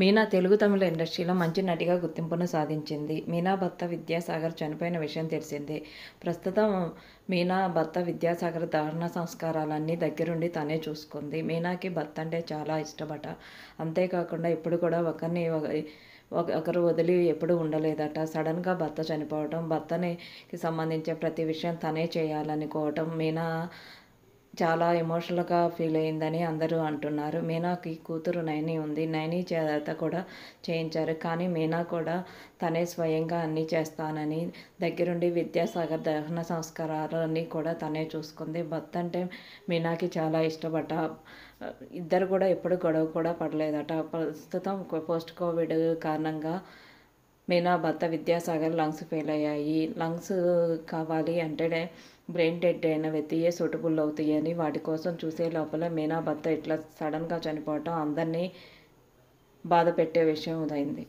మీనా తెలుగు తమిళ ఇండస్ట్రీలో మంచి నటిగా గుర్తింపును సాధించింది మీనా భర్త విద్యాసాగర్ చనిపోయిన విషయం తెలిసింది ప్రస్తుతం మీనా భర్త విద్యాసాగర్ దారుణ సంస్కారాలన్నీ దగ్గరుండి తనే చూసుకుంది మీనాకి భర్త అంటే చాలా ఇష్టపట అంతేకాకుండా ఇప్పుడు కూడా ఒకరిని ఒకరు వదిలి ఎప్పుడు ఉండలేదట సడన్గా భర్త చనిపోవటం భర్తనికి సంబంధించిన ప్రతి విషయం తనే చేయాలనుకోవటం మీనా చాలా ఎమోషనల్గా ఫీల్ అయిందని అందరూ అంటున్నారు మీనాకి కూతురు నైని ఉంది నైని చేత కూడా చేయించారు కానీ మీనా కూడా తనే స్వయంగా అన్నీ చేస్తానని దగ్గరుండి విద్యాసాగర్ దహన సంస్కారాలన్నీ కూడా తనే చూసుకుంది భర్త అంటే మీనాకి చాలా ఇష్టపడ్డ ఇద్దరు కూడా ఎప్పుడు గొడవ కూడా పడలేదట ప్రస్తుతం పోస్ట్ కోవిడ్ కారణంగా నేను నా భర్త విద్యాసాగర్ లంగ్స్ ఫెయిల్ అయ్యాయి లంగ్స్ కావాలి అంటే బ్రెయిన్ డెడ్ అయిన వ్యక్తియే సూటబుల్ అవుతాయని వాటి కోసం చూసే లోపల మీనా భర్త ఇట్లా సడన్గా చనిపోవటం అందరినీ బాధ పెట్టే విషయం అయింది